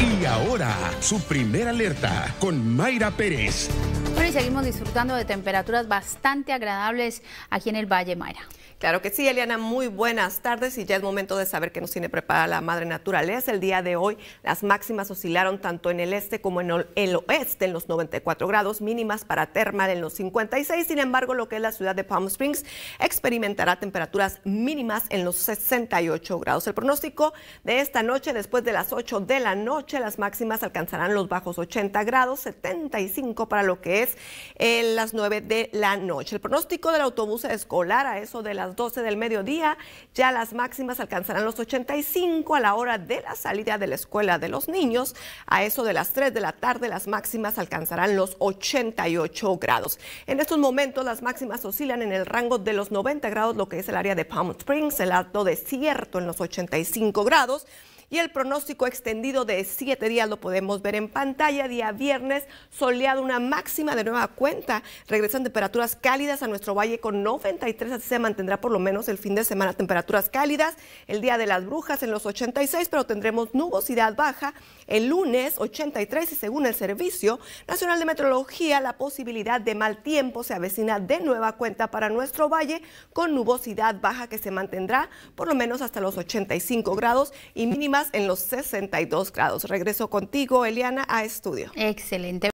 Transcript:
Y ahora, su primera alerta con Mayra Pérez. Bueno, seguimos disfrutando de temperaturas bastante agradables aquí en el Valle Mayra. Claro que sí, Eliana, muy buenas tardes y ya es momento de saber qué nos tiene preparada la madre naturaleza. El día de hoy las máximas oscilaron tanto en el este como en el oeste en los 94 grados, mínimas para Thermal en los 56. Sin embargo, lo que es la ciudad de Palm Springs experimentará temperaturas mínimas en los 68 grados. El pronóstico de esta noche, después de las 8 de la noche, las máximas alcanzarán los bajos 80 grados, 75 para lo que es en eh, las 9 de la noche. El pronóstico del autobús escolar a eso de las las 12 del mediodía. Ya las máximas alcanzarán los 85 a la hora de la salida de la escuela de los niños. A eso de las 3 de la tarde las máximas alcanzarán los 88 grados. En estos momentos las máximas oscilan en el rango de los 90 grados, lo que es el área de Palm Springs, el alto desierto en los 85 grados y el pronóstico extendido de siete días lo podemos ver en pantalla. Día viernes, soleado, una máxima de nueva cuenta. Regresan temperaturas cálidas a nuestro valle con 93, se mantendrá por lo menos el fin de semana. Temperaturas cálidas, el día de las brujas en los 86, pero tendremos nubosidad baja el lunes 83 y según el Servicio Nacional de Meteorología, la posibilidad de mal tiempo se avecina de nueva cuenta para nuestro valle con nubosidad baja que se mantendrá por lo menos hasta los 85 grados y mínima en los 62 grados. Regreso contigo, Eliana, a estudio. Excelente.